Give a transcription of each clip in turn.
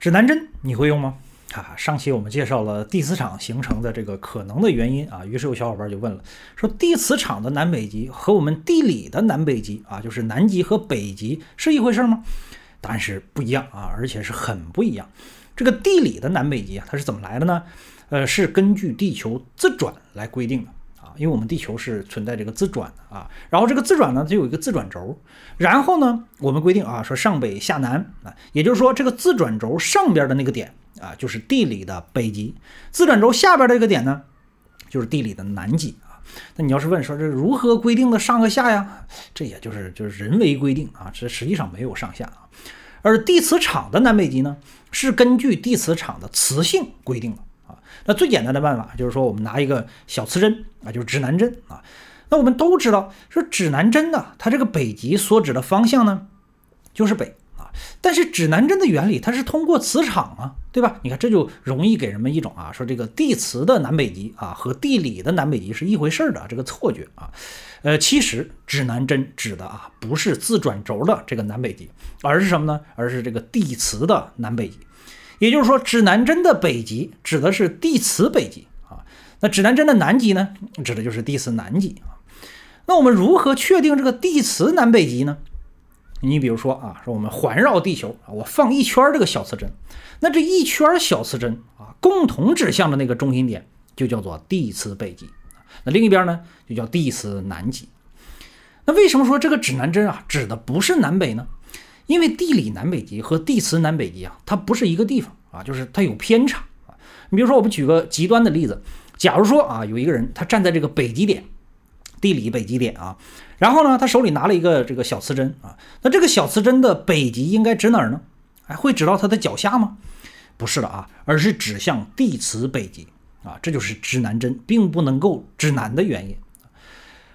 指南针你会用吗？啊，上期我们介绍了地磁场形成的这个可能的原因啊，于是有小伙伴就问了，说地磁场的南北极和我们地理的南北极啊，就是南极和北极是一回事吗？答案是不一样啊，而且是很不一样。这个地理的南北极啊，它是怎么来的呢？呃，是根据地球自转来规定的。因为我们地球是存在这个自转的啊，然后这个自转呢，它有一个自转轴，然后呢，我们规定啊，说上北下南啊，也就是说这个自转轴上边的那个点啊，就是地理的北极，自转轴下边这个点呢，就是地理的南极啊。那你要是问说这如何规定的上和下呀？这也就是就是人为规定啊，这实际上没有上下啊。而地磁场的南北极呢，是根据地磁场的磁性规定的。那最简单的办法就是说，我们拿一个小磁针啊，就是指南针啊。那我们都知道，说指南针呢，它这个北极所指的方向呢，就是北啊。但是指南针的原理，它是通过磁场啊，对吧？你看，这就容易给人们一种啊，说这个地磁的南北极啊和地理的南北极是一回事儿的这个错觉啊。呃，其实指南针指的啊不是自转轴的这个南北极，而是什么呢？而是这个地磁的南北极。也就是说，指南针的北极指的是地磁北极啊，那指南针的南极呢，指的就是地磁南极啊。那我们如何确定这个地磁南北极呢？你比如说啊，说我们环绕地球啊，我放一圈这个小磁针，那这一圈小磁针啊，共同指向的那个中心点就叫做地磁北极，那另一边呢，就叫地磁南极。那为什么说这个指南针啊，指的不是南北呢？因为地理南北极和地磁南北极啊，它不是一个地方啊，就是它有偏差啊。你比如说，我们举个极端的例子，假如说啊，有一个人他站在这个北极点，地理北极点啊，然后呢，他手里拿了一个这个小磁针啊，那这个小磁针的北极应该指哪儿呢？哎，会指到他的脚下吗？不是的啊，而是指向地磁北极啊，这就是指南针并不能够指南的原因。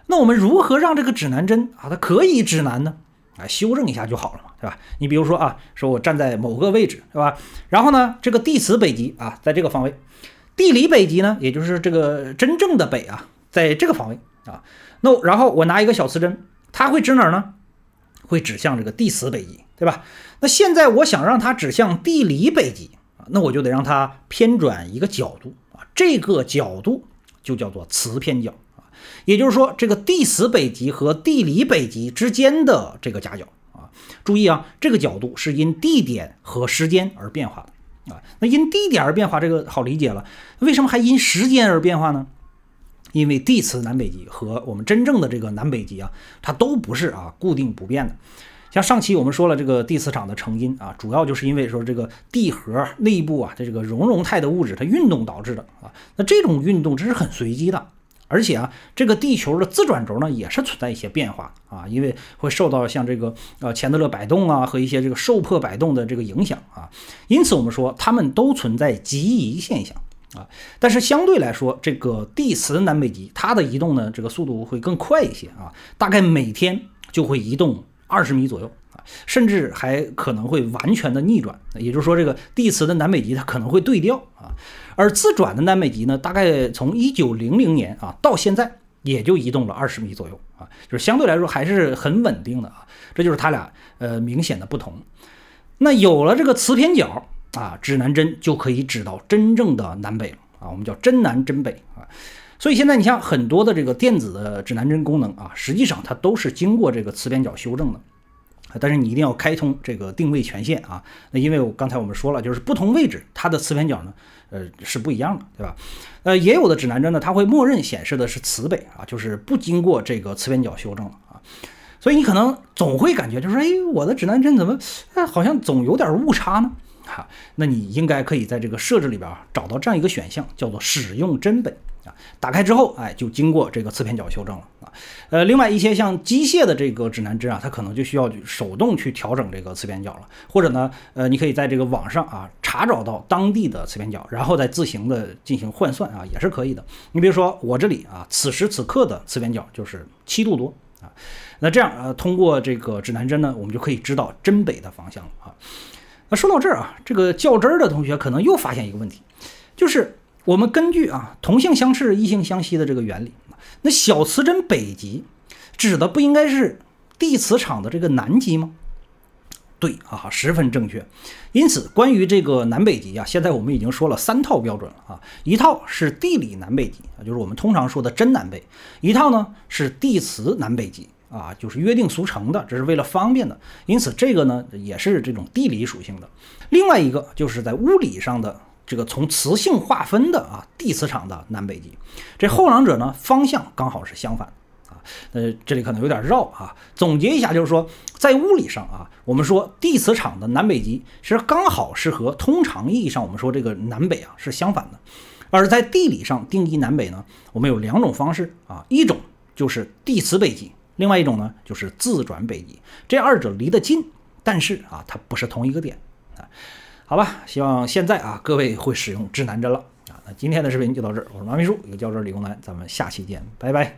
那我们如何让这个指南针啊，它可以指南呢？啊，修正一下就好了嘛，对吧？你比如说啊，说我站在某个位置，是吧？然后呢，这个地磁北极啊，在这个方位，地理北极呢，也就是这个真正的北啊，在这个方位啊。那然后我拿一个小磁针，它会指哪儿呢？会指向这个地磁北极，对吧？那现在我想让它指向地理北极啊，那我就得让它偏转一个角度啊，这个角度就叫做磁偏角。也就是说，这个地磁北极和地理北极之间的这个夹角啊，注意啊，这个角度是因地点和时间而变化的啊。那因地点而变化，这个好理解了。为什么还因时间而变化呢？因为地磁南北极和我们真正的这个南北极啊，它都不是啊固定不变的。像上期我们说了，这个地磁场的成因啊，主要就是因为说这个地核内部啊的这个熔融态的物质它运动导致的啊。那这种运动这是很随机的。而且啊，这个地球的自转轴呢，也是存在一些变化啊，因为会受到像这个呃钱德勒摆动啊和一些这个受迫摆动的这个影响啊，因此我们说它们都存在极移现象啊。但是相对来说，这个地磁南北极它的移动呢，这个速度会更快一些啊，大概每天就会移动二十米左右啊，甚至还可能会完全的逆转，也就是说这个地磁的南北极它可能会对调啊。而自转的南北极呢，大概从一九零零年啊到现在，也就移动了二十米左右啊，就是相对来说还是很稳定的啊，这就是它俩呃明显的不同。那有了这个磁偏角啊，指南针就可以指到真正的南北了啊，我们叫真南真北啊。所以现在你像很多的这个电子的指南针功能啊，实际上它都是经过这个磁偏角修正的。但是你一定要开通这个定位权限啊！那因为我刚才我们说了，就是不同位置它的磁偏角呢，呃，是不一样的，对吧？呃，也有的指南针呢，它会默认显示的是磁北啊，就是不经过这个磁偏角修正了啊。所以你可能总会感觉就是，哎，我的指南针怎么好像总有点误差呢？哈，那你应该可以在这个设置里边啊，找到这样一个选项，叫做使用真北。啊，打开之后，哎，就经过这个磁偏角修正了啊。呃，另外一些像机械的这个指南针啊，它可能就需要手动去调整这个磁偏角了，或者呢，呃，你可以在这个网上啊查找到当地的磁偏角，然后再自行的进行换算啊，也是可以的。你比如说我这里啊，此时此刻的磁偏角就是七度多啊。那这样呃，通过这个指南针呢，我们就可以知道真北的方向了啊。那说到这儿啊，这个较真的同学可能又发现一个问题，就是。我们根据啊同性相斥，异性相吸的这个原理，那小磁针北极指的不应该是地磁场的这个南极吗？对啊，十分正确。因此，关于这个南北极啊，现在我们已经说了三套标准了啊。一套是地理南北极啊，就是我们通常说的真南北；一套呢是地磁南北极啊，就是约定俗成的，这是为了方便的。因此，这个呢也是这种地理属性的。另外一个就是在物理上的。这个从磁性划分的啊地磁场的南北极，这后两者呢方向刚好是相反啊。呃，这里可能有点绕啊。总结一下，就是说，在物理上啊，我们说地磁场的南北极，其实刚好是和通常意义上我们说这个南北啊是相反的。而在地理上定义南北呢，我们有两种方式啊，一种就是地磁北极，另外一种呢就是自转北极。这二者离得近，但是啊，它不是同一个点啊。好吧，希望现在啊各位会使用指南针了啊。那今天的视频就到这儿，我是王秘书，一个教职理工男，咱们下期见，拜拜。